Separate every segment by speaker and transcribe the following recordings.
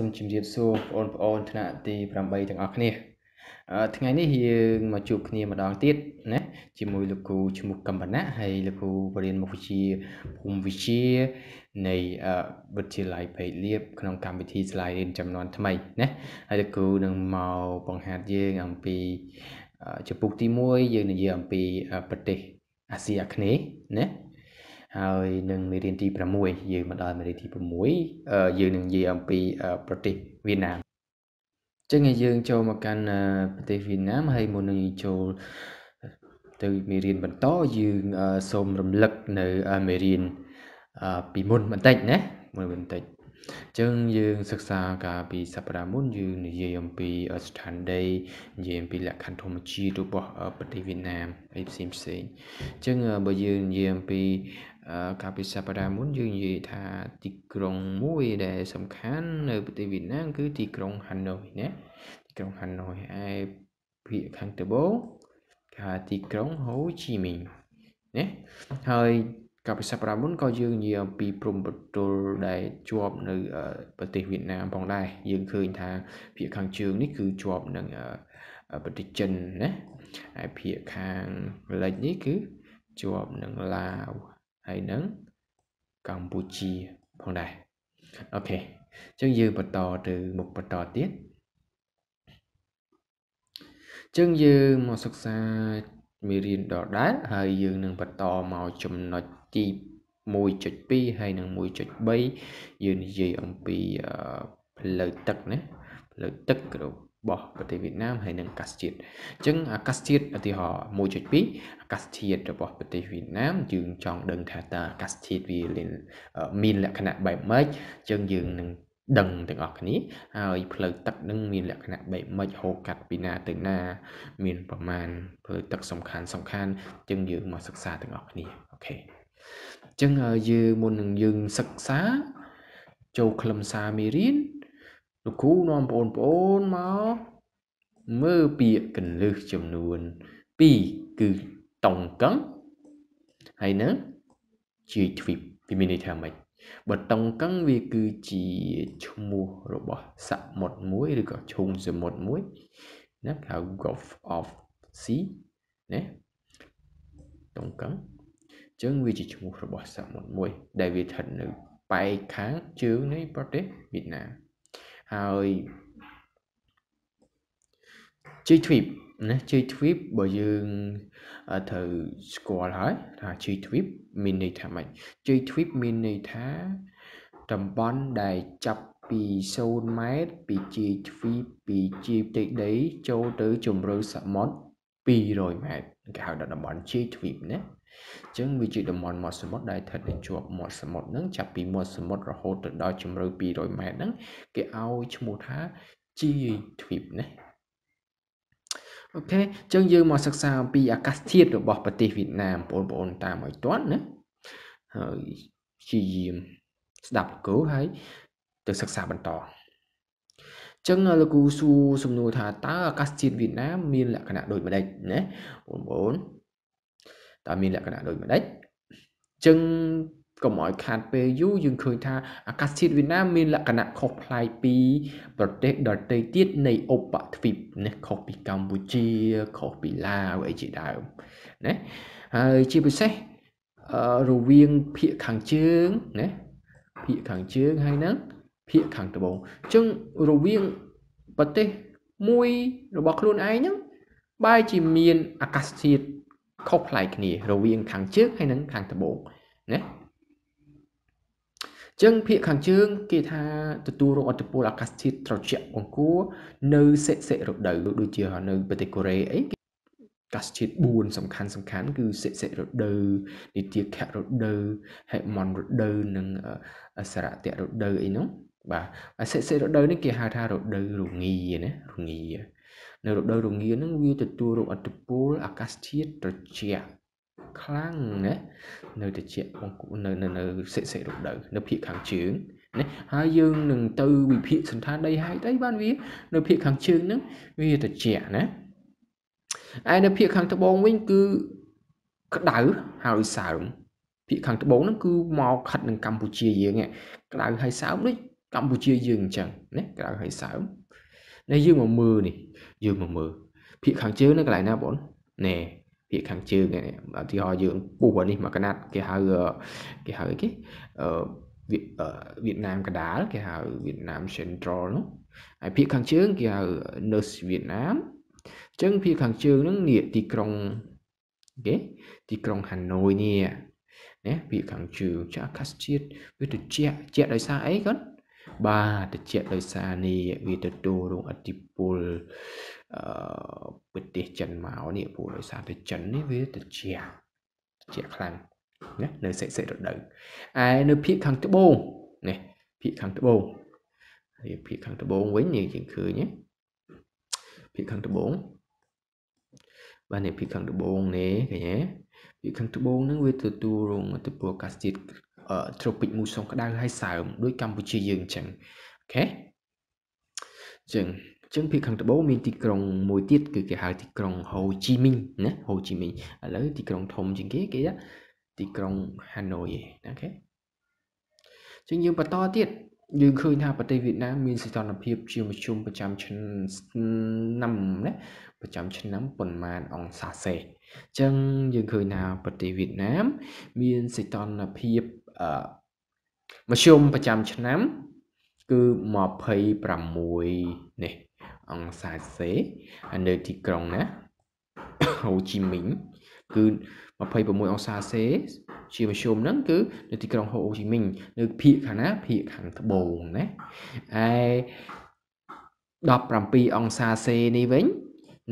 Speaker 1: ូមជម្រាបសួរបងប្អូនថ្នាក់ទី8ទាំងអស់គ្នាថ្ងៃនេះយើងមកជួបគ្នាម្ដងទៀតណាជាមួយលោកគ្រូឈ្មោះកំបណៈហើយលោកគ្រូបរិញ្ញាបត្រមុខវិជ្ជាភូមិវិជ្ជានៃវិទ្យាល័យពេទ្យលៀបក្នុងកម្មវិធីស្លាយរៀនចំនួនថ្មីណាហើយលោកគ្រូនឹងមកបង្ហាត់យើងអំពីចំពោះទី1យើងនិយាយអំពីប្រទេសអាស៊ីអាគ្នេយ៍ណាហើយនឹងមេរៀនទី6យើងមកដល់មេរៀនទី6យើងនឹងនិយាយអំពីប្រទេសវៀតណាមចឹងយើងចូលមកកាន់ប្រទេសវៀតណាមហើយមុននឹងចូល ទៅមេរៀនបន្ត យើងសូមរំលឹកនៅមេរៀនពីមុនបន្តិចណាមួយបន្តិចចឹងយើងសិក្សាកាលពីសប្តាហ៍មុន យើងនិយាយអំពីស្ថានដីនិយាយអំពីលក្ខខណ្ឌធម្មជាតិរបស់ប្រទេសវៀតណាមអីផ្សេងផ្សេងចឹងបើយើងនិយាយអំពីកាលពីសប្តាហ៍មុនយើងនិយាយថាទីក្រុងមួយដែល សំខាន់នៅប្រទេសវៀតណាមគឺទីក្រុងហាណូយណាទីក្រុងហាណូយឯភាគខាងត្បូងគឺទីក្រុងហូជីមីញណាហើយកាលពីសប្តាហ៍មុនក៏យើងនិយាយអំពីព្រំប្រទល់ដែលជាប់នៅប្រទេសវៀតណាមផងដែរយើងឃើញថាភាគខាងជើងនេះគឺជាប់នឹងប្រទេសចិនណាហើយភាគខាងលិចនេះគឺជាប់នឹងឡាវហើយនឹងកម្ពុជាផងដែរអូខេអញ្ចឹងយើងបន្តទៅមុខបន្តទៀតអញ្ចឹងយើងមកសិក្សាមេរៀនដដែលហើយយើងនឹងបន្តមកចំណុចទី1.2ហើយនឹង1.3យើងនិយាយអំពីផ្លូវទឹកណាផ្លូវទឹកគ្រប់របស់ប្រទេសវៀតណាមហើយនិងអាកាសជាតិអញ្ចឹងអាកាសជាតិឧទាហរណ៍1.2អាកាសធាតុរបស់ប្រទេសវៀតណាមយើងចង់ដឹងថាតើអាកាសធាតុវាមាន លក្ខណៈបែបម៉េចអញ្ចឹងយើងនឹងដឹងទាំងអស់គ្នាហើយផ្លូវទឹក នឹងមានលក្ខណៈបែបម៉េចហូរកាត់ពីណាទៅណា មាន ប្រមាណផ្លូវទឹកសំខាន់សំខាន់អញ្ចឹងយើងមកសិក្សាទាំងអស់គ្នាអូខេអញ្ចឹងយើងមុននឹងយើងសិក្សាចូលខ្លឹមសារមេរៀនលោកគ្រូនាំបងប្អូនមកមើលពាក្យកលឹះចំនួន2គឺតង់កឹងហើយនឹងជាទ្វីបវាមានន័យថាម៉េចបើតង់កឹងវាគឺជាឈ្មោះរបស់សមុទ្រមួយឬក៏ឈូងសមុទ្រមួយណាហៅ Gulf of Sea ណាតង់កឹងចឹងវាជាឈ្មោះរបស់សមុទ្រមួយ ដែលវាស្ថិតនៅប៉ែកខាងជើងនៃប្រទេសវៀតណាមហើយជីទ្វីបណាជីទ្វីបបើយើងត្រូវស្គាល់ហើយថាជីទ្វីបមានន័យថាម៉េចជីទ្វីបមានន័យថាតំបន់ដែលចាប់ពី0ម៉ែត្រពីជីទ្វីបពីជីផ្ទៃដី ចូលទៅជម្រៅសមុទ្រ200ម៉ែត្រគេហៅថាតំបន់ជីទ្វីបណាអញ្ចឹងវាជាតំបន់មាត់សមុទ្រដែលស្ថិតនៅជាប់មាត់សមុទ្រហ្នឹងចាប់ពីមាត់សមុទ្ររហូតទៅដល់ជម្រៅ200ម៉ែត្រហ្នឹងគេឲ្យឈ្មោះថាជាយទ្វីបណាអូខេអញ្ចឹងយើងមកសិក្សាអំពីអាកាសធាតុរបស់ប្រទេសវៀតណាមបងប្អូនតាមឲ្យទាន់ណាហើយជាយាមស្ដាប់លោកគ្រូហើយទៅសិក្សាបន្តចឹងលោកគ្រូសួរសំណួរថាតើអាកាសធាតុវៀតណាមមានលក្ខណៈដូចម្ដេចណាបងប្អូនតើមានលក្ខណៈដូចម្ដេចចឹងកុំឲ្យខាតពេលយូរយើងឃើញថាអាកាសធាតុវៀតណាមមាន លក្ខណៈខុសប្លែកពី ប្រទេសដទៃទៀតនៃឧបទ្វីបណាខុសពីកម្ពុជាខុសពីឡាវអីជាដើមណាហើយជាពិសេសរវាងភាគខាងជើងណាភាគខាងជើងហើយនឹងភាគខាងត្បូងអញ្ចឹងរវាងប្រទេសមួយរបស់ខ្លួនឯងហ្នឹងបែរជាមានអាកាសធាតុខុសប្លែកគ្នារវាង ខាងជើងហើយនិងខាងត្បូងណាចឹងភាគខាងជើងគេថាទទួលរងអត្តពលអាកាសធាតុត្រជាក់អង្គរនៅសិសិរដូវដូចជានៅប្រទេសកូរ៉េអីកាសជាតិ4សំខាន់សំខាន់គឺសិសិរដូវនិទាខៈរដូវហេមន្តរដូវនិងសារតៈរដូវអីនោះបាទហើយសិសិរដូវនេះគេហៅថារដូវរងាណារងានៅរដូវរងានឹងវាទទួលរងឥទ្ធិពលអាកាសធាតុត្រជាក់ខ្លាំងណានៅត្រជាក់នៅនៅនៅ សិសិរដូវនៅភាគខាងជើងណាហើយយើង នឹងទៅវិភាគសន្តានដីហើយទៅបានវា នៅភាគខាងជើងនឹងវាត្រជាក់ណាឯនៅភាគខាងត្បូងវិញគឺក្តៅហើយសើមភាគខាងត្បូងហ្នឹងគឺមកខិតនឹងកម្ពុជាយើងក្តៅហើយសើមដូចកម្ពុជាយើងអញ្ចឹងណាក្តៅហើយសើមនេះយើងមកមើលនេះយើងមកមើលភាគខាងជើងនៅកន្លែងណាបងណែភាគខាងជើងនេះឧទាហរណ៍យើងពុះនេះមកកណាត់ គេហៅគេហៅគេអឺវៀតណាមកដាលគេហៅវៀតណាម Central នោះហើយភាគខាងជើងគេហៅ Nurse វៀតណាមអញ្ចឹងភាគខាងជើងហ្នឹងនេះទីក្រុងគេទីក្រុងហាណូយនេះណាភាគខាងជើងចាស់ខាសជាតិវាត្រជាក់ជាក់ដោយសារអីគាត់បាទតិចដោយសារនេះវាទទួលរងអតិពលអឺប្រទេសចិនមកនេះពួកដោយសារតែចិននេះវាតិចតិចខ្លាំងណានៅសេសេរដូវឯនៅភៀកខាងត្បូងនេះភៀកខាងត្បូងហើយភៀកខាងត្បូងវិញនេះយើងឃើញណាភៀកខាងត្បូងបាទនេះភីខាងត្បូងនេះឃើញទេភីខាងត្បូងហ្នឹងវាទទួលរងឥទ្ធិពលអាកាសធាតុ tropic muson ក្តៅហើយសើមដូចកម្ពុជាយើងអញ្ចឹងអូខេអញ្ចឹងអញ្ចឹងភាគខាងត្បូងមានទីក្រុងមួយទៀតគឺគេហៅទីក្រុងហូជីមីញណាហូជីមីញឥឡូវទីក្រុងធំជាងគេគេទីក្រុងហាណូយអូខេអញ្ចឹងយើងបន្តទៀតយើងឃើញថាប្រទេសវៀតណាមមានសីតុណ្ហភាព ជាមធ្យមប្រចាំឆ្នាំណាប្រចាំឆ្នាំប៉ុន្មានអង្សាសេអញ្ចឹងយើងឃើញថាប្រទេសវៀតណាម មានសីតុណ្ហភាពអឺមធ្យមប្រចាំឆ្នាំ គឺ26នេះអង្សាសេនៅទីក្រុងណាហូជីមីញគឺ26អង្សាសេជាមធ្យមហ្នឹងគឺនៅទីក្រុងហូជីមីញនៅភាគខាងណាភាគខាងត្បូងណាឯ17អង្សាសេនេះវិញ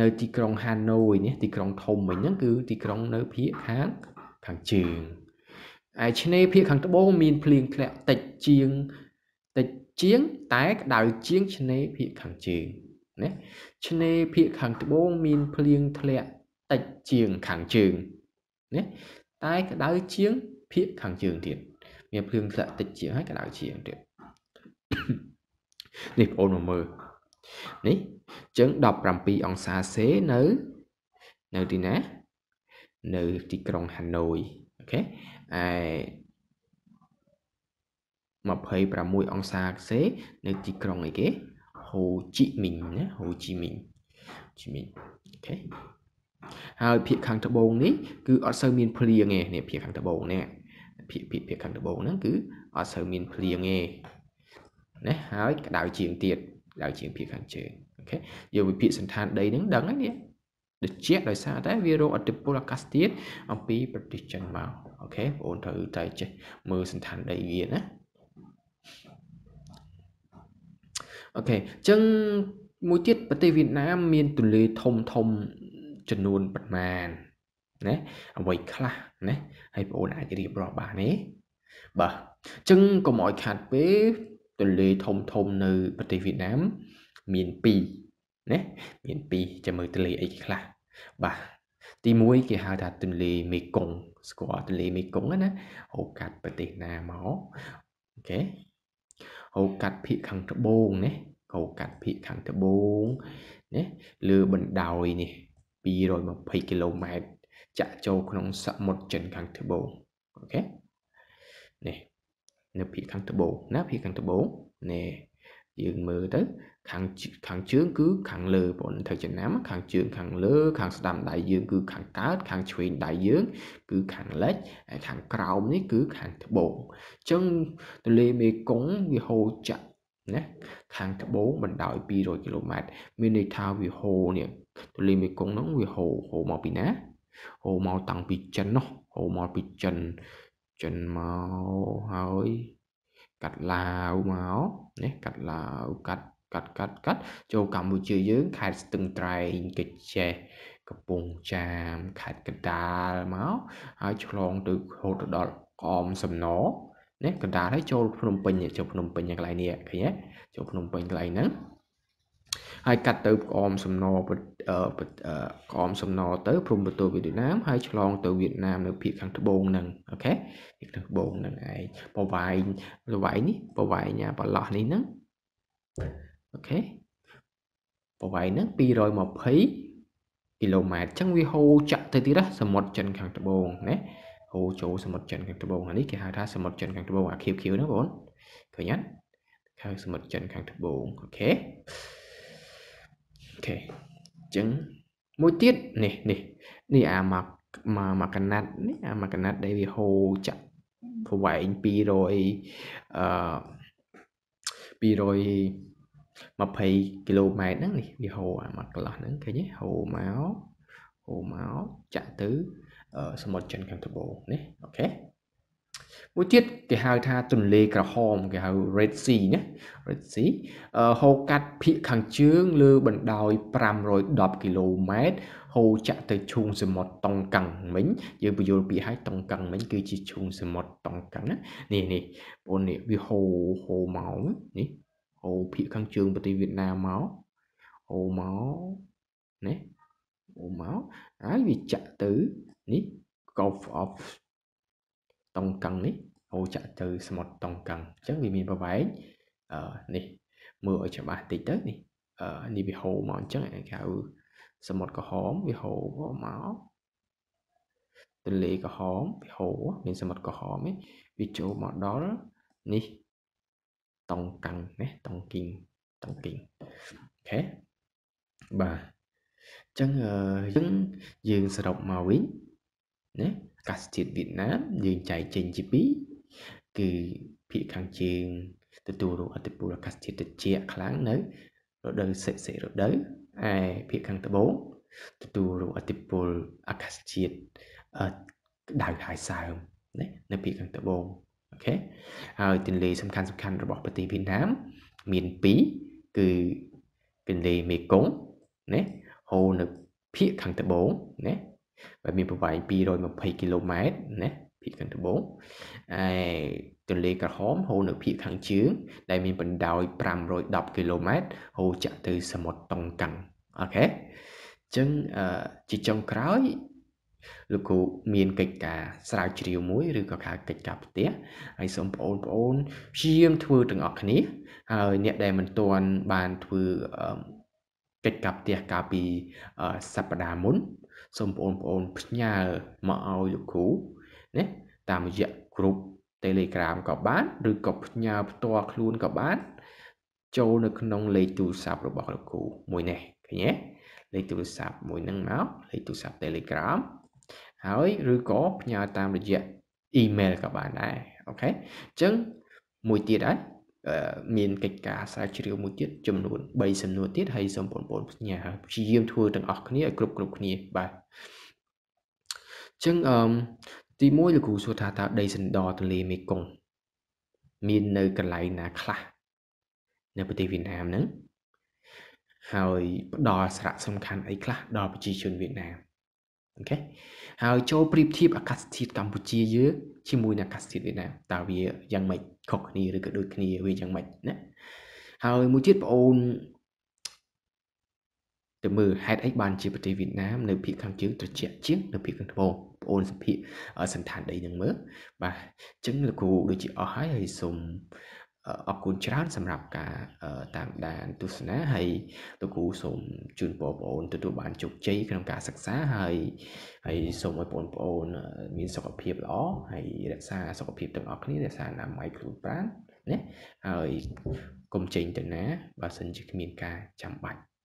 Speaker 1: នៅ ទីក្រុងហាណូយនេះទីក្រុងធំវិញហ្នឹងគឺទីក្រុងនៅភាគខាងខាងជើងហើយឆ្នេរភាគខាងត្បូងមានភ្លៀងធ្លាក់តិចជាងតិចជាងតែក្តៅជាងឆ្នេរភាគខាងជើងណាឆ្នេរភាគខាងត្បូងមានភ្លៀងធ្លាក់តិចជាងខាងជើងណាតែក្តៅជាងភាគខាងជើងទៀតមានភ្លៀងធ្លាក់តិចជាងហើយក្តៅជាងទៀតនេះបងអូនមកមើលនេះចឹង17អង្សាសេនៅ នៅទីណានៅទីក្រុងហាណូយខេឯ26អង្សាសេនៅទីក្រុងអីគេហូជីមីញណាហូជីមីញជីមីញអូខេហើយភាគខាងត្បូងនេះគឺអត់សូវមានភ្លៀងទេនេះភាគខាងត្បូងនេះភាគភាគភាគខាងត្បូងហ្នឹងគឺអត់សូវមានភ្លៀងទេណាហើយក្តៅជាងទៀតក្តៅជាងភាគខាងជើងអូខេយកវិភាគសន្តានដីហ្នឹងដឹងហើយនេះត្រជាក់ដោយសារតែវារងអតិពលអាកាសធាតុអំពីប្រទេសចិនមកអូខេបងប្អូនត្រូវតែចេះមើលសន្តានដីវាណាអូខេអញ្ចឹងមួយទៀតប្រទេសវៀតណាម មានទន្លេធំធំចំនួនប្រមាណណាអ្វីខ្លះណាហើយបងប្អូនអាចរៀបរាប់បានទេបាទអញ្ចឹងកុំអោយខាត់ពេកទន្លេធំធំនៅប្រទេសវៀតណាមមាន2ណាមាន2ចាំមើលទន្លេអីខ្លះបាទទី1គេហៅថា ទន្លេមេគង្គស្គាល់ទន្លេមេគង្គណាហូរកាត់ប្រទេសណាមកអូខេហូរកាត់ភៀកខាងត្បូងណាហូរកាត់ភៀកខាងត្បូងណាលើបណ្ដោយនេះ220គីឡូម៉ែត្រចាក់ចូលក្នុង សមុទ្រចិនខាងត្បូងអូខេនេះនៅភៀកខាងត្បូងណាភៀកខាងត្បូងនេះយើងមើលទៅខាងខាងជើង គឺខាងលើបងទៅចំណាំ ខាងជើងខាងលើ ខាងស្ដាំដៃយើងគឺខាងកើតខាងឆ្វេងដៃយើងគឺខាងលិចហើយខាងក្រោមនេះគឺខាងត្បូងអញ្ចឹងទន្លេមេគង្គវាហូរចាក់ណាខាងត្បូងបណ្ដោយ200គីឡូម៉ែត្រមានន័យថាវាហូរនេះទន្លេមេគង្គនោះវាហូរហូរមកពីណាហូរមកតាំងពីចិននោះហូរមកពីចិនចិនមកហើយកាត់ឡាវមកនេះកាត់ឡាវកាត់កាត់កាត់កាត់ចូលកម្ពុជាយើងខេត្តស្ទឹងត្រែងកេចេះកំពង់ចាមខេត្តកណ្ដាលមកហើយឆ្លងទៅរហូតទៅដល់អមសំណណាកណ្ដាលហើយចូលភ្នំពេញចូលភ្នំពេញកន្លែងនេះឃើញទេចូលភ្នំពេញកន្លែងហ្នឹងហើយកាត់ទៅក្អមសំណរក្អមសំណរទៅព្រំប្រទល់វៀតណាមហើយឆ្លង ទៅវៀតណាមនៅភាគខាងត្បូងហ្នឹងអូខេភាគខាងត្បូងហ្នឹងឯងប្រវែងប្រវែងនេះប្រវែងអាប្រឡោះនេះហ្នឹងអូខេប្រវែងហ្នឹង220គីឡូម៉ែត្រអញ្ចឹងវាហូរចាក់ទៅទៀតសមុទ្រចិនខាងត្បូងណាហូរចូលសមុទ្រចិនខាងត្បូងអានេះគេហៅថាសមុទ្រចិនខាងត្បូងអាខៀវខៀវហ្នឹងបងប្អូនឃើញអត់ខាងសមុទ្រចិនខាងត្បូងអូខេខេអញ្ចឹងមួយទៀតនេះនេះនេះអាមកមកមកកណាត់នេះអាមកកណាត់ ដែលវាហូរចាក់ប្រវែង200អឺ220គីឡូម៉ែត្រហ្នឹងនេះវាហូរអាមកកន្លោះហ្នឹងឃើញទេហូរមកហូរមកចាក់ទៅសមុទ្រចិនខាងត្បូងនេះអូខេមួយទៀតគេហៅថាទន្លេក្រហម គេហៅ Red Sea ណា Red Sea ហូរកាត់ភាគខាងជើង លើបណ្ដោយ510គីឡូម៉ែត្រហូរចាក់ទៅឈូងសមុទ្រតុងកាំងមិញយើងបញ្យល់ពាក្យឲ្យតុងកាំងមិញគឺជាឈូងសមុទ្រតុងកាំងណានេះនេះបងប្អូននេះវាហូរហូរមកនេះហូរភាគខាងជើងប្រទេសវៀតណាមមកហូរមកណាហូរមកហើយវាចាក់ទៅនេះ Gulf of តុងកឹងនេះអូចាក់ទៅស្មុតតុងកឹងអញ្ចឹងវាមានប្រវែងអឺនេះមើលឲ្យច្បាស់តិចទៅនេះអឺនេះវាហូរមកអញ្ចឹងគេហៅសមុទ្រក្រហមវាហូរមកទន្លេក្រហមវាហូរមានសមុទ្រក្រហមវាចូលមកដល់នេះតុងកាំងណាតុងគីងតុងគីងអូខេបាទអញ្ចឹងយើងយើងសរុបមកវិញណាកាសជាតិវៀតណាមយើងចែកចេញជាពីរគឺភាគខាងជើងទទួលរងអតិពលអាកាសជាតិត្រជាក់ខ្លាំងនៅរដូវសិសិរដូវឯភាគខាងត្បូង ទទួលរងអតិពលអាកាសជាតិក្តៅហើយសើមណានៅភាគខាងត្បូងអូខេហើយទន្លេសំខាន់សំខាន់របស់ប្រទេសវៀតណាមមាន2គឺទន្លេមេគង្គណាហូរនៅភាគខាងត្បូងណាបើមានប្រវែង220គីឡូម៉ែត្រណាភាគខាងត្បូងហើយទន្លេក្រហមហូរនៅភាគខាងជើង ដែលមានបណ្ដោយ510គីឡូម៉ែត្រហូរចាក់ទៅសមុទ្រតុងកាំងអូខេអញ្ចឹងជាចុងក្រោយលោកគ្រូមានកិច្ចការស្រាវជ្រាវមួយឬក៏ការកិច្ចការផ្ទះហើយសូមបងប្អូនព្យាយាមធ្វើទាំងអស់គ្នាហើយអ្នកដែលមិនទាន់បានធ្វើកិច្ចការផ្ទះកាលពីសប្តាហ៍មុនសូមបងប្អូនផ្ញើមកឲ្យលោកគ្រូណាតាមរយៈក្រុម Telegram ក៏បាន ឬក៏ផ្ញើផ្ទាល់ខ្លួនក៏បាន ចូលនៅ ក្នុងលេខទូរស័ព្ទរបស់លោកគ្រូមួយនេះឃើញទេលេខទូរស័ព្ទមួយហ្នឹងមកលេខទូរស័ព្ទ Telegram ហើយឬក៏ផ្ញើតាមរយៈ email ក៏បានដែរអូខេអញ្ចឹងមួយទៀតហើយមានកិច្ចការស្រាវជ្រាវមួយទៀតចំនួន3សំណួរទៀតហើយសូមបងប្អូនផ្ញើព្យាយាមធ្វើទាំងអស់គ្នាឲ្យគ្រប់គ្រប់គ្នាបាទអញ្ចឹងអឺទី1លោកគ្រូសួរថាតើដីសណ្ដទន្លេមេគង្គមាននៅកន្លែងណាខ្លះនៅប្រទេសវៀតណាមហ្នឹងហើយផ្ដល់សារៈសំខាន់អីខ្លះដល់ប្រជាជនវៀតណាមអូខេហើយចូលប្រៀបធៀបអាកាសធាតុកម្ពុជាយើងជាមួយនឹងអាកាសធាតុវៀតណាមតើវាយ៉ាងម៉េចខុសគ្នាឬក៏ដូចគ្នាវាយ៉ាងម៉េចណាហើយមួយទៀតបងអូនទៅមើលហេតុអីបានជាប្រទេសវៀតណាមនៅភាគខាងជើងត្រជាក់ជាងនៅភាគខាងត្បូងបងអូនសភាសន្តានដីនឹងមើលបាទអញ្ចឹងលោកគ្រូដូចជាអស់ហើយហើយសូមអរគុណច្រើន សម្រាប់ការតាមដានទស្សនាហើយលោកគ្រូសូមជូនបងប្អូនទទួលបានជោគជ័យក្នុងការសិក្សាហើយហើយសូមឲ្យបងប្អូនមានសុខភាពល្អហើយរក្សាសុខភាពទាំងអស់គ្នារក្សាអនាម័យខ្លួនប្រាណណាហើយកុំចេញទៅណាបើសិនជាគ្មានការចាំបាច់